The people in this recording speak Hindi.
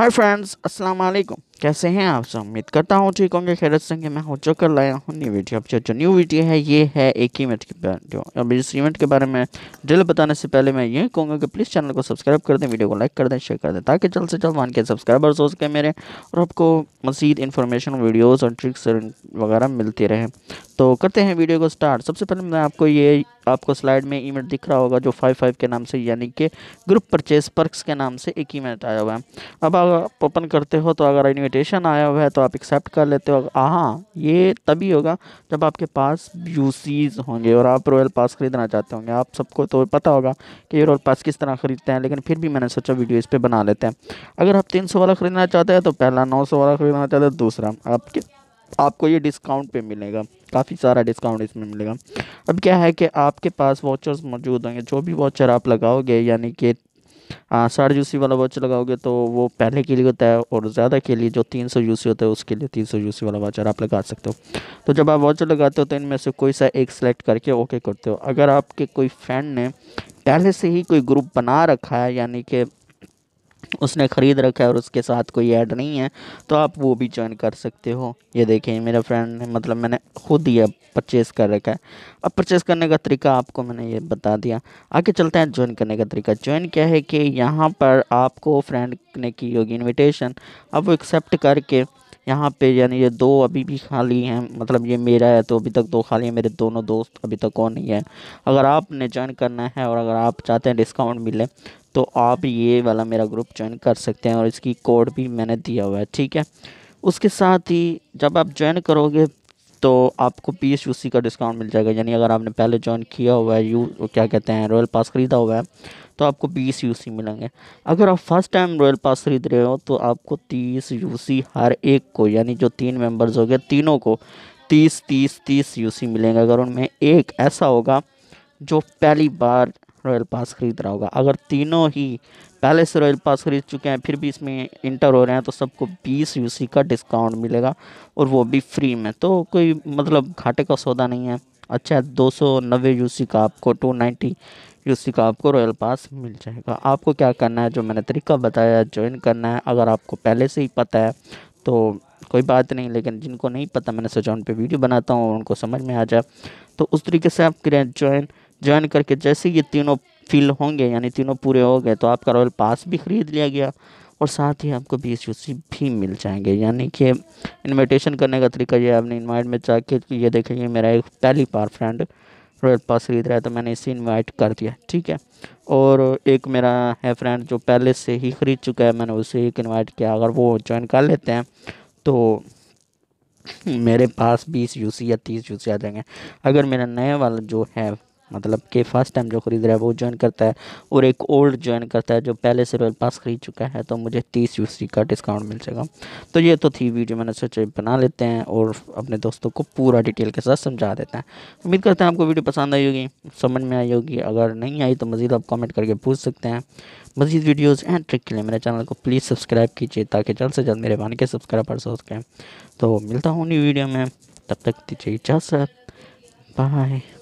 हाय फ्रेंड्स अस्सलाम वालेकुम कैसे हैं आप सब उम्मीद करता हूँ ठीक होंगे खैरत संगे मैं हो कर लाया हूँ न्यू वीडियो अब जो, जो न्यू वीडियो है ये है एक इवेंट के वीडियो अब इस इवेंट के बारे में डिटेल बताने से पहले मैं यही कहूँगा कि प्लीज़ चैनल को सब्सक्राइब कर दें वीडियो को लाइक कर दें शेयर कर दें ताकि जल्द से जल्द मान के सब्सक्राइबर्स हो सके मेरे और आपको मजीद इन्फॉर्मेशन वीडियोज़ और ट्रिक्स वगैरह मिलती रहे तो करते हैं वीडियो को स्टार्ट सबसे पहले मैं आपको ये आपको स्लाइड में इवेंट दिख रहा होगा जो फाइव फाइव के नाम से यानी कि ग्रुप परचेज पर्कस के नाम से एक इवेंट आया हुआ है अब अगर आप ओपन करते हो तो अगर इन्विटेशन आया हुआ है तो आप एक्सेप्ट कर लेते हो हाँ ये तभी होगा जब आपके पास यू होंगे और आप रॉयल पास ख़रीदना चाहते होंगे आप सबको तो पता होगा कि ये रॉयल पास किस तरह ख़रीदते हैं लेकिन फिर भी मैंने सोचा वीडियो इस पर बना लेते हैं अगर आप तीन सौ वाला ख़रीदना चाहते हैं तो पहला नौ सौ वाला ख़रीदना चाहते हैं दूसरा आपके आपको ये डिस्काउंट पे मिलेगा काफ़ी सारा डिस्काउंट इसमें मिलेगा अब क्या है कि आपके पास वाचर्स मौजूद होंगे जो भी वाचर आप लगाओगे यानी कि साठ यूसी वाला वाचर लगाओगे तो वो पहले के लिए होता है और ज़्यादा के लिए जो तीन सौ यूसी होता है उसके लिए तीन सौ यूसी वाला वाचर आप लगा सकते हो तो जब आप वाचर लगाते हो तो इनमें से कोई सा एक सेलेक्ट करके ओके करते हो अगर आपके कोई फ्रेंड ने पहले से ही कोई ग्रुप बना रखा है यानी कि उसने ख़रीद रखा है और उसके साथ कोई ऐड नहीं है तो आप वो भी ज्वाइन कर सकते हो ये देखें मेरा फ्रेंड ने मतलब मैंने खुद ही परचेज़ कर रखा है अब परचेज़ करने का तरीका आपको मैंने ये बता दिया आगे चलते हैं ज्वाइन करने का तरीका ज्वाइन क्या है कि यहाँ पर आपको फ्रेंड ने की होगी इन्विटेशन अब वो एक्सेप्ट करके यहाँ पे यानी ये दो अभी भी खाली हैं मतलब ये मेरा है तो अभी तक दो खाली हैं मेरे दोनों दोस्त अभी तक कौन नहीं है अगर आपने ज्वाइन करना है और अगर आप चाहते हैं डिस्काउंट मिले तो आप ये वाला मेरा ग्रुप ज्वाइन कर सकते हैं और इसकी कोड भी मैंने दिया हुआ है ठीक है उसके साथ ही जब आप ज्वाइन करोगे तो आपको पी एस यू सी का डिस्काउंट मिल जाएगा यानी अगर आपने पहले ज्वाइन किया हुआ है यू क्या कहते हैं रॉयल पास ख़रीदा हुआ है तो आपको बीस यू सी मिलेंगे अगर आप फर्स्ट टाइम रॉयल पास ख़रीद रहे हो तो आपको तीस यू सी हर एक को यानी जो तीन मेम्बर्स हो गए तीनों को तीस तीस तीस यू सी मिलेंगे अगर उनमें एक ऐसा होगा जो पहली बार रॉयल पास ख़रीद रहा होगा अगर तीनों ही पहले से रॉयल पास खरीद चुके हैं फिर भी इसमें इंटर हो रहे हैं तो सबको बीस यूसी का डिस्काउंट मिलेगा और वो भी फ्री में तो कोई मतलब घाटे का सौदा नहीं है अच्छा है दो सौ नब्बे यू का आपको टू नाइन्टी यू का आपको रॉयल पास मिल जाएगा आपको क्या करना है जो मैंने तरीका बताया ज्वाइन करना है अगर आपको पहले से ही पता है तो कोई बात नहीं लेकिन जिनको नहीं पता मैंने सोचा उन पर वीडियो बनाता हूँ उनको समझ में आ जाए तो उस तरीके से आप करें ज्वाइन ज्वाइन करके जैसे ये तीनों फिल होंगे यानी तीनों पूरे हो गए तो आपका रॉयल पास भी ख़रीद लिया गया और साथ ही आपको बीस यूसी भी मिल जाएंगे यानी कि इन्विटेशन करने का तरीका ये आपने इन्वाइट में जाके ये देखेंगे मेरा एक पहली बार फ्रेंड रॉयल पास खरीद रहा है तो मैंने इसे इनवाइट कर दिया ठीक है और एक मेरा है फ्रेंड जो पहले से ही ख़रीद चुका है मैंने उसे एक इन्वाइट किया अगर वो ज्वाइन कर लेते हैं तो मेरे पास बीस यूसी या तीस यूसी आ जाएंगे अगर मेरा नया वाला जो है मतलब कि फ़र्स्ट टाइम जो ख़रीद रहा है वो ज्वाइन करता है और एक ओल्ड ज्वाइन करता है जो पहले से रोयल पास ख़रीद चुका है तो मुझे तीस यूसी का डिस्काउंट मिल जाएगा तो ये तो थी वीडियो मैंने सोचा बना लेते हैं और अपने दोस्तों को पूरा डिटेल के साथ समझा देते हैं उम्मीद करते हैं आपको वीडियो पसंद आई होगी समझ में आई होगी अगर नहीं आई तो मज़ीद आप कमेंट करके पूछ सकते हैं मजीद वीडियोज़ एंड ट्रिक के लिए मेरे चैनल को प्लीज़ सब्सक्राइब कीजिए ताकि जल्द से जल्द मेरे बन के सब्सक्राइबर हो सकें तो मिलता हूँ न्यू वीडियो में तब तक दीजिए इजाज़त बाय